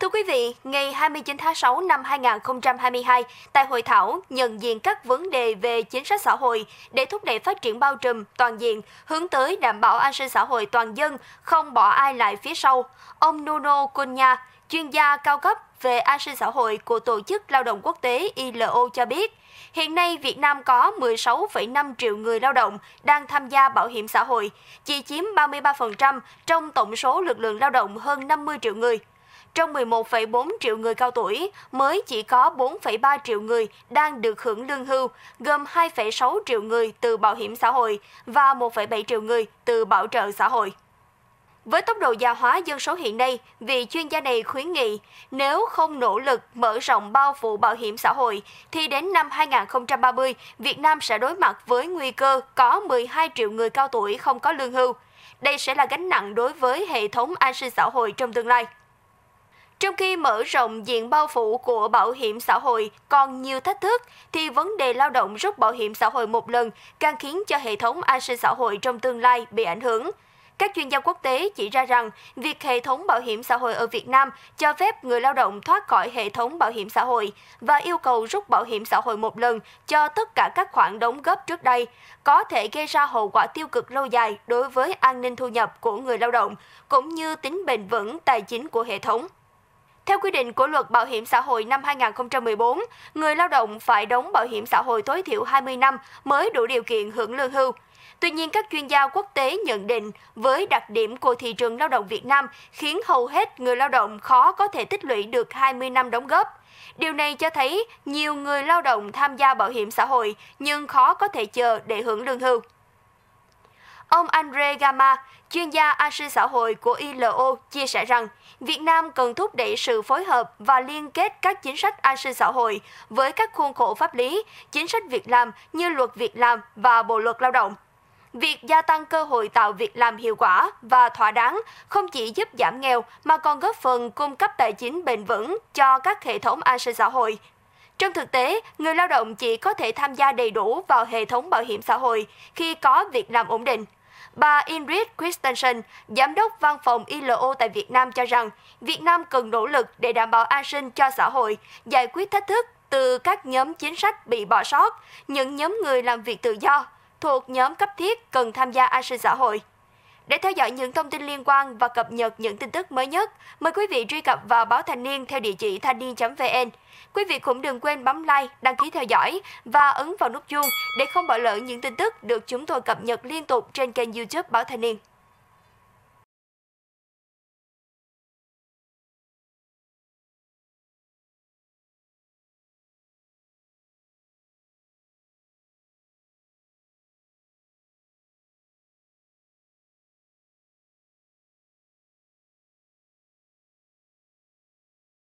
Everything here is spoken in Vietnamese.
Thưa quý vị, ngày 29 tháng 6 năm 2022, tại hội thảo nhận diện các vấn đề về chính sách xã hội để thúc đẩy phát triển bao trùm, toàn diện, hướng tới đảm bảo an sinh xã hội toàn dân, không bỏ ai lại phía sau, ông Nuno Cunha, chuyên gia cao cấp về an sinh xã hội của Tổ chức Lao động Quốc tế ILO cho biết, hiện nay Việt Nam có 16,5 triệu người lao động đang tham gia bảo hiểm xã hội, chỉ chiếm 33% trong tổng số lực lượng lao động hơn 50 triệu người. Trong 11,4 triệu người cao tuổi, mới chỉ có 4,3 triệu người đang được hưởng lương hưu, gồm 2,6 triệu người từ bảo hiểm xã hội và 1,7 triệu người từ bảo trợ xã hội. Với tốc độ già hóa dân số hiện nay, vị chuyên gia này khuyến nghị nếu không nỗ lực mở rộng bao phủ bảo hiểm xã hội, thì đến năm 2030, Việt Nam sẽ đối mặt với nguy cơ có 12 triệu người cao tuổi không có lương hưu. Đây sẽ là gánh nặng đối với hệ thống an sinh xã hội trong tương lai. Trong khi mở rộng diện bao phủ của bảo hiểm xã hội còn nhiều thách thức, thì vấn đề lao động rút bảo hiểm xã hội một lần càng khiến cho hệ thống an sinh xã hội trong tương lai bị ảnh hưởng. Các chuyên gia quốc tế chỉ ra rằng việc hệ thống bảo hiểm xã hội ở Việt Nam cho phép người lao động thoát khỏi hệ thống bảo hiểm xã hội và yêu cầu rút bảo hiểm xã hội một lần cho tất cả các khoản đóng góp trước đây có thể gây ra hậu quả tiêu cực lâu dài đối với an ninh thu nhập của người lao động cũng như tính bền vững tài chính của hệ thống. Theo quy định của Luật Bảo hiểm xã hội năm 2014, người lao động phải đóng bảo hiểm xã hội tối thiểu 20 năm mới đủ điều kiện hưởng lương hưu. Tuy nhiên, các chuyên gia quốc tế nhận định với đặc điểm của thị trường lao động Việt Nam khiến hầu hết người lao động khó có thể tích lũy được 20 năm đóng góp. Điều này cho thấy nhiều người lao động tham gia bảo hiểm xã hội nhưng khó có thể chờ để hưởng lương hưu. Ông Andre Gama, chuyên gia an sinh xã hội của ILO, chia sẻ rằng Việt Nam cần thúc đẩy sự phối hợp và liên kết các chính sách an sinh xã hội với các khuôn khổ pháp lý, chính sách việc làm như luật việc làm và bộ luật lao động. Việc gia tăng cơ hội tạo việc làm hiệu quả và thỏa đáng không chỉ giúp giảm nghèo mà còn góp phần cung cấp tài chính bền vững cho các hệ thống an sinh xã hội, trong thực tế, người lao động chỉ có thể tham gia đầy đủ vào hệ thống bảo hiểm xã hội khi có việc làm ổn định. Bà Ingrid Christensen, Giám đốc Văn phòng ILO tại Việt Nam cho rằng, Việt Nam cần nỗ lực để đảm bảo an sinh cho xã hội, giải quyết thách thức từ các nhóm chính sách bị bỏ sót, những nhóm người làm việc tự do, thuộc nhóm cấp thiết cần tham gia an sinh xã hội. Để theo dõi những thông tin liên quan và cập nhật những tin tức mới nhất, mời quý vị truy cập vào báo Thanh niên theo địa chỉ thanh niên.vn. Quý vị cũng đừng quên bấm like, đăng ký theo dõi và ấn vào nút chuông để không bỏ lỡ những tin tức được chúng tôi cập nhật liên tục trên kênh YouTube Báo Thanh niên.